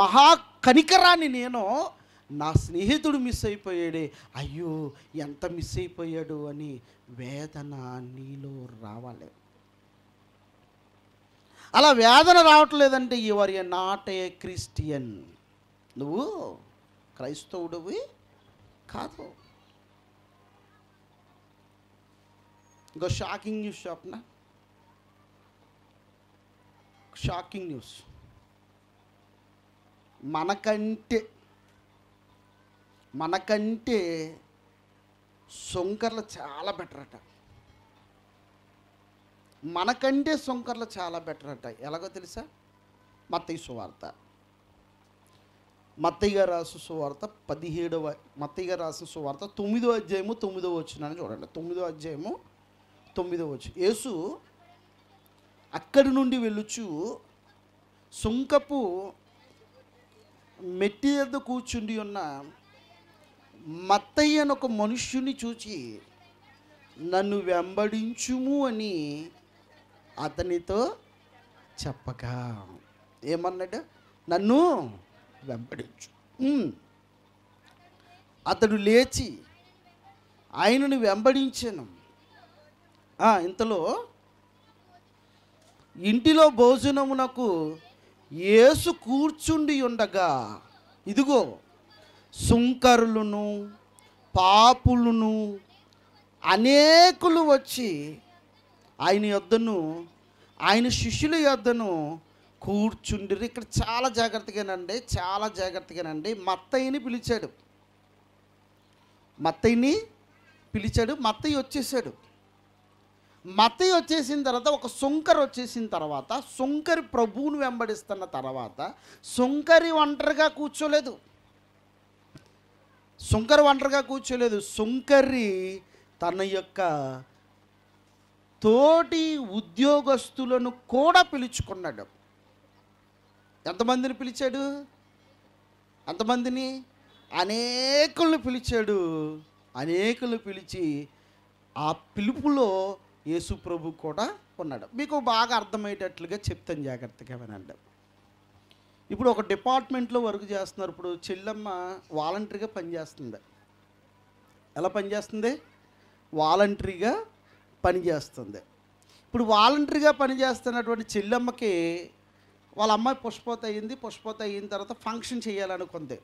మహా కనికరాన్ని నేను నా స్నేహితుడు మిస్ అయిపోయాడే అయ్యో ఎంత మిస్ అయిపోయాడు అని వేదన నీలో రావాలి అలా వేదన రావట్లేదంటే you're a not a Christian నువ్వు క్రైస్తవుడువి కాదు ఇంకో షాకింగ్ న్యూస్ చెప్పనా షాకింగ్ న్యూస్ మనకంటే మనకంటే సొంకర్లు చాలా బెటర్ అట మనకంటే సొంకర్లు చాలా బెటర్ అట ఎలాగో తెలుసా మత్తయ్య సువార్త మత్తయ్య గారు రాసిన సువార్త పదిహేడవ మత్తయ్య గారు రాసిన సువార్త తొమ్మిదో అధ్యాయము తొమ్మిదో వచ్చిన చూడండి తొమ్మిదో అధ్యాయము తొమ్మిదో వచ్చు యేసు అక్కడి నుండి వెళ్ళొచ్చు సుంకపు మెట్టి ఎద్ద కూర్చుండి ఉన్న మత్తయ్య అని ఒక మనుష్యుని చూచి నన్ను వెంబడించుము అని అతనితో చెప్పగా ఏమన్నాడు నన్ను వెంబడించు అతడు లేచి ఆయనను వెంబడించాను ఇంతలో ఇంటిలో భోజనమునకు యేసు కూర్చుండి ఉండగా ఇదిగో సుంకరులను పాపులను అనేకులు వచ్చి ఆయన యొద్దను ఆయన శిష్యుల యొద్దను కూర్చుండి ఇక్కడ చాలా జాగ్రత్తగానండి చాలా జాగ్రత్తగానండి మత్తయ్యని పిలిచాడు మత్తయ్యని పిలిచాడు మత్తయ్య వచ్చేసాడు మతయ్య వచ్చేసిన తర్వాత ఒక సుంకర్ వచ్చేసిన తర్వాత సుంకరి ప్రభువును వెంబడిస్తున్న తర్వాత సుంకరి ఒంటరిగా కూర్చోలేదు సుంకరి ఒంటరిగా కూర్చోలేదు సుంకరి తన యొక్క తోటి ఉద్యోగస్తులను కూడా పిలుచుకున్నాడు ఎంతమందిని పిలిచాడు ఎంతమందిని అనేకులను పిలిచాడు అనేకులు పిలిచి ఆ పిలుపులో యేసు ప్రభు కూడా ఉన్నాడు మీకు బాగా అర్థమయ్యేటట్లుగా చెప్తాను జాగ్రత్తగా వినండి ఇప్పుడు ఒక డిపార్ట్మెంట్లో వర్క్ చేస్తున్నారు ఇప్పుడు చెల్లమ్మ వాలంటరీగా పనిచేస్తుంది ఎలా పనిచేస్తుంది వాలంటరీగా పనిచేస్తుంది ఇప్పుడు వాలంటరీగా పనిచేస్తున్నటువంటి చెల్లమ్మకి వాళ్ళ అమ్మాయి పుష్పత అయ్యింది పుష్పోత అయిన తర్వాత ఫంక్షన్ చేయాలనుకుంది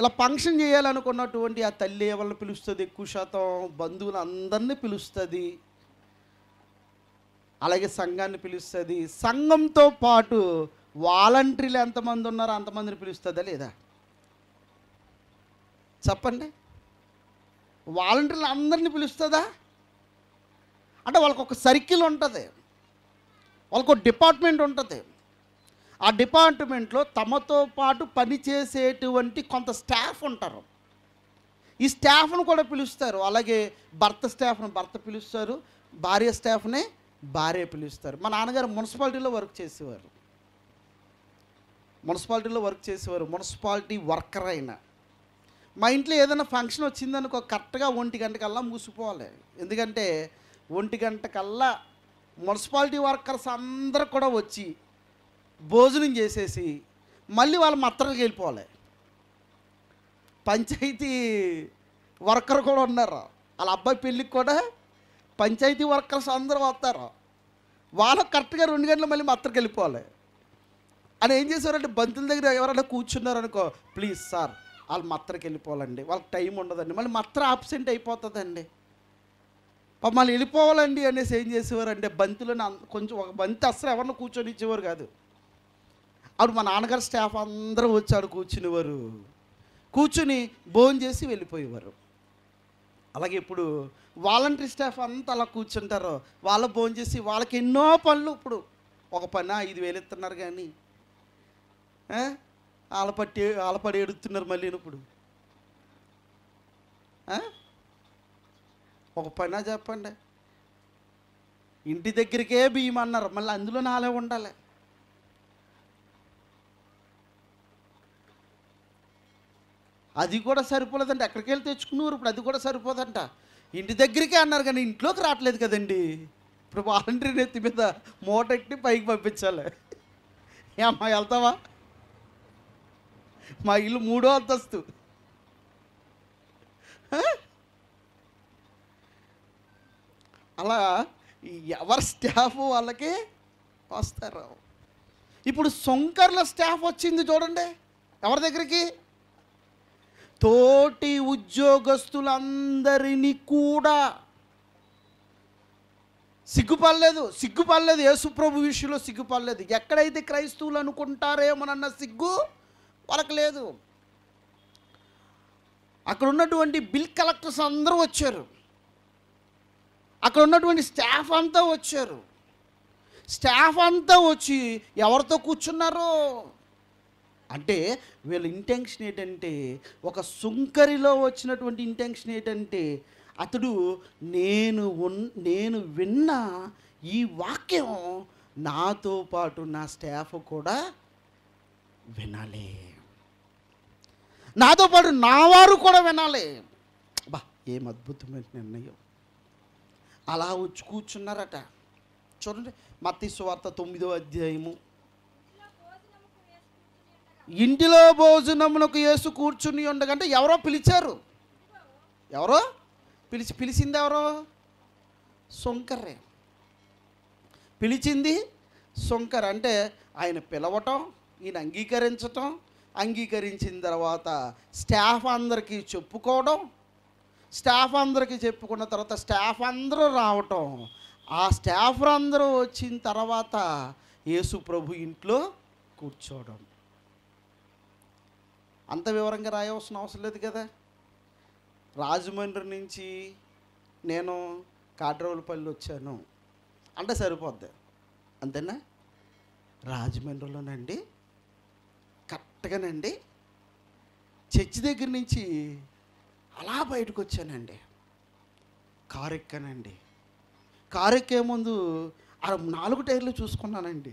ఇలా ఫంక్షన్ చేయాలనుకున్నటువంటి ఆ తల్లి ఎవరిని పిలుస్తుంది ఎక్కువ శాతం బంధువులు అందరినీ పిలుస్తుంది అలాగే సంఘాన్ని పిలుస్తుంది సంఘంతో పాటు వాలంటీర్లు ఎంతమంది ఉన్నారో అంతమందిని పిలుస్తుందా లేదా చెప్పండి వాలంటీర్లు అందరిని పిలుస్తుందా అంటే వాళ్ళకొక ఒక సర్కిల్ ఉంటుంది వాళ్ళకు డిపార్ట్మెంట్ ఉంటుంది ఆ డిపార్ట్మెంట్లో తమతో పాటు పనిచేసేటువంటి కొంత స్టాఫ్ ఉంటారు ఈ స్టాఫ్ను కూడా పిలుస్తారు అలాగే భర్త స్టాఫ్ను భర్త పిలుస్తారు భార్య స్టాఫ్నే భార్య పిలుస్తారు మా నాన్నగారు మున్సిపాలిటీలో వర్క్ చేసేవారు మున్సిపాలిటీలో వర్క్ చేసేవారు మున్సిపాలిటీ వర్కర్ అయినా మా ఇంట్లో ఏదైనా ఫంక్షన్ వచ్చిందనుకో కరెక్ట్గా ఒంటి గంటకల్లా మూసిపోవాలి ఎందుకంటే ఒంటి గంటకల్లా మున్సిపాలిటీ వర్కర్స్ అందరు కూడా వచ్చి భోజనం చేసేసి మళ్ళీ వాళ్ళ మత్తరకి వెళ్ళిపోవాలి పంచాయతీ వర్కర్ కూడా ఉన్నారు వాళ్ళ అబ్బాయి పెళ్ళికి కూడా పంచాయతీ వర్కర్స్ అందరూ వస్తారు వాళ్ళకు కరెక్ట్గా రెండు గంటలు మళ్ళీ మత్తరకి వెళ్ళిపోవాలి అని ఏం చేసేవారంటే బంతుల దగ్గర ఎవరైనా కూర్చున్నారనుకో ప్లీజ్ సార్ వాళ్ళు మత్తరకి వెళ్ళిపోవాలండి వాళ్ళకి టైం ఉండదండి మళ్ళీ మత్తర ఆబ్సెంట్ అయిపోతుందండి మళ్ళీ వెళ్ళిపోవాలండి అనేసి ఏం చేసేవారంటే బంతులను కొంచెం ఒక బంతి అసలు ఎవరిని కూర్చొని ఇచ్చేవారు కాదు అప్పుడు మా నాన్నగారు స్టాఫ్ అందరూ వచ్చాడు కూర్చునేవారు కూర్చుని భోజనం చేసి వెళ్ళిపోయేవారు అలాగే ఇప్పుడు వాలంటరీ స్టాఫ్ అంతా అలా కూర్చుంటారు వాళ్ళ భోజనం చేసి వాళ్ళకి ఎన్నో పనులు ఇప్పుడు ఒక పని ఐదు వేలు ఇస్తున్నారు కానీ ఆలపట్టి ఆలపడి ఎడుతున్నారు మళ్ళీ ఇప్పుడు ఒక పని చెప్పండి ఇంటి దగ్గరికే బియ్యం అన్నారు మళ్ళీ అందులో నాలే ఉండాలి అది కూడా సరిపోలేదంట ఎక్కడికి వెళ్ళి తెచ్చుకున్నారు ఇప్పుడు అది కూడా సరిపోదంట ఇంటి దగ్గరికే అన్నారు కానీ ఇంట్లోకి రావట్లేదు కదండి ఇప్పుడు వాలంటీర్ ఎత్తి మీద మూటెట్టి పైకి పంపించాలి ఏ అమ్మా వెళ్తావా మా ఇల్లు మూడో అంతస్తు అలా ఎవరి స్టాఫ్ వాళ్ళకి వస్తారు ఇప్పుడు సొంకర్ల స్టాఫ్ వచ్చింది చూడండి ఎవరి దగ్గరికి తోటి ఉద్యోగస్తులందరినీ కూడా సిగ్గుపడలేదు సిగ్గుపడలేదు యేసుప్రభు విషయంలో సిగ్గుపడలేదు ఎక్కడైతే క్రైస్తవులు అనుకుంటారేమోనన్న సిగ్గు వాళ్ళకి లేదు అక్కడ ఉన్నటువంటి బిల్ కలెక్టర్స్ అందరూ వచ్చారు అక్కడ ఉన్నటువంటి స్టాఫ్ అంతా వచ్చారు స్టాఫ్ అంతా వచ్చి ఎవరితో కూర్చున్నారో అంటే వీళ్ళ ఇంటెన్షన్ ఏంటంటే ఒక సుంకరిలో వచ్చినటువంటి ఇంటెన్షన్ ఏంటంటే అతడు నేను ఉన్ నేను విన్న ఈ వాక్యం నాతో పాటు నా స్టాఫ్ కూడా వినాలి నాతో పాటు నా వారు కూడా వినాలి బా ఏం అద్భుతమైన నిర్ణయం అలా వచ్చి కూర్చున్నారట చూడండి మత్తి సువార్త తొమ్మిదో అధ్యాయము ఇంటిలో భోజనమునకు యేసు కూర్చుని ఉండగంటే ఎవరో పిలిచారు ఎవరో పిలిచి పిలిచింది ఎవరో సొంకర్రే పిలిచింది సొంకర్ అంటే ఆయన పిలవటం ఈయన అంగీకరించటం అంగీకరించిన తర్వాత స్టాఫ్ అందరికీ చెప్పుకోవడం స్టాఫ్ అందరికీ చెప్పుకున్న తర్వాత స్టాఫ్ అందరూ రావటం ఆ స్టాఫ్ అందరూ వచ్చిన తర్వాత యేసు ప్రభు ఇంట్లో కూర్చోవడం అంత వివరంగా రాయవలసిన అవసరం లేదు కదా రాజమండ్రి నుంచి నేను కాట్రవులపల్లి వచ్చాను అంటే సరిపోద్ది అంతేనా రాజమండ్రిలోనండి కరెక్ట్గానండి చర్చి దగ్గర నుంచి అలా బయటకు వచ్చానండి కారు ఎక్కానండి కారు ఎక్కే ముందు ఆ నాలుగు టైర్లు చూసుకున్నానండి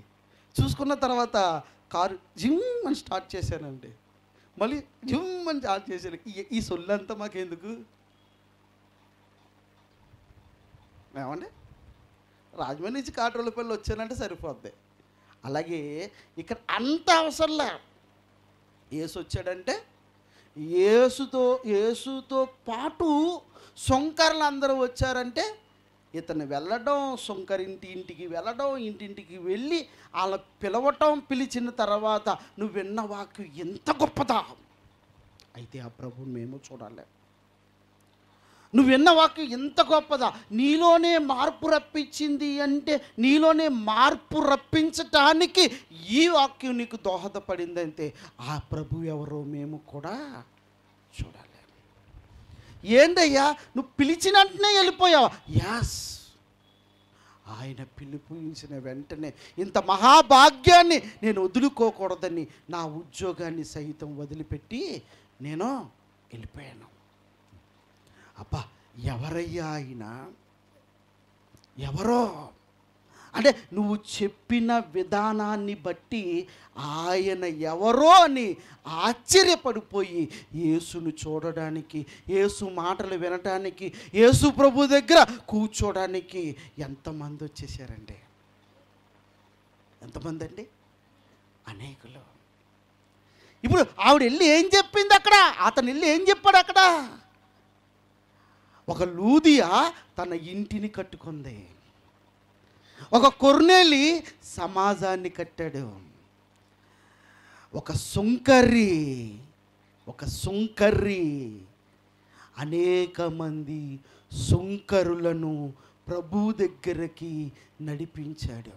చూసుకున్న తర్వాత కారు జిమ్ అని స్టార్ట్ చేశానండి మళ్ళీ జిమ్మని చాలు చేసేళ్ళకి ఈ సొల్లంతా మాకెందుకు ఏమండి రాజమండ్రి నుంచి పిల్లలు వచ్చానంటే సరిపోద్ది అలాగే ఇక్కడ అంత అవసరంలే ఏసు వచ్చాడంటే ఏసుతో ఏసుతో పాటు సొంకర్లు అందరూ వచ్చారంటే ఇతను వెళ్ళడం సుంకరింటి ఇంటికి వెళ్ళడం ఇంటింటికి వెళ్ళి వాళ్ళ పిలవటం పిలిచిన తర్వాత నువ్వు విన్న వాక్యం ఎంత గొప్పదా అయితే ఆ ప్రభు మేము చూడాలి నువ్వు విన్న వాక్యం ఎంత గొప్పదా నీలోనే మార్పు రప్పించింది అంటే నీలోనే మార్పు రప్పించటానికి ఈ వాక్యం నీకు దోహదపడిందంటే ఆ ప్రభు ఎవరో మేము కూడా చూడాలి ఏందయ్యా నువ్వు పిలిచినట్టునే వెళ్ళిపోయావా యాస్ ఆయన పిలిపించిన వెంటనే ఇంత మహాభాగ్యాన్ని నేను వదులుకోకూడదని నా ఉద్యోగాన్ని సహితం వదిలిపెట్టి నేను వెళ్ళిపోయాను అబ్బా ఎవరయ్యా ఆయన ఎవరో అంటే నువ్వు చెప్పిన విధానాన్ని బట్టి ఆయన ఎవరో అని ఆశ్చర్యపడిపోయి యేసును చూడడానికి యేసు మాటలు వినటానికి యేసు ప్రభు దగ్గర కూర్చోడానికి ఎంతమంది వచ్చేసారండి ఎంతమంది అండి అనేకులు ఇప్పుడు ఆవిడ వెళ్ళి ఏం చెప్పింది అక్కడ అతను వెళ్ళి ఏం చెప్పాడు అక్కడ ఒక లూదియా తన ఇంటిని కట్టుకుంది ఒక కొర్నేలి సమాజాన్ని కట్టాడు ఒక సుంకర్రి ఒక సుంకర్రి అనేక మంది సుంకరులను ప్రభు దగ్గరికి నడిపించాడు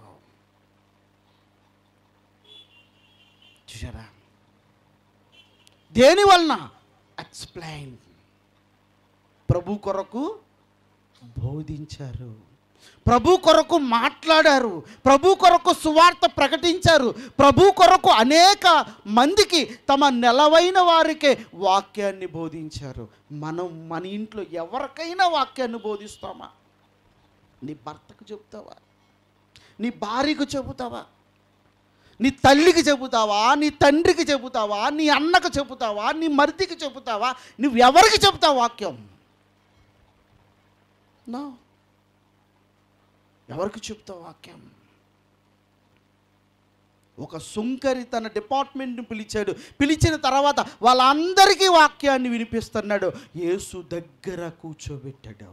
చూసారా దేని వలన ఎక్స్ప్లెయిన్ ప్రభు కొరకు బోధించారు ప్రభు కొరకు మాట్లాడారు ప్రభు కొరకు సువార్త ప్రకటించారు ప్రభు కొరకు అనేక మందికి తమ నెలవైన వారికే వాక్యాన్ని బోధించారు మనం మన ఇంట్లో ఎవరికైనా వాక్యాన్ని బోధిస్తామా నీ భర్తకు చెబుతావా నీ భార్యకు చెబుతావా నీ తల్లికి చెబుతావా నీ తండ్రికి చెబుతావా నీ అన్నకు చెబుతావా నీ మరిదికి చెబుతావా నువ్వెవరికి చెబుతావు వాక్యం నా ఎవరికి చెప్తావు వాక్యం ఒక సుంకరి తన డిపార్ట్మెంట్ని పిలిచాడు పిలిచిన తర్వాత వాళ్ళందరికీ వాక్యాన్ని వినిపిస్తున్నాడు యేసు దగ్గర కూర్చోబెట్టాడు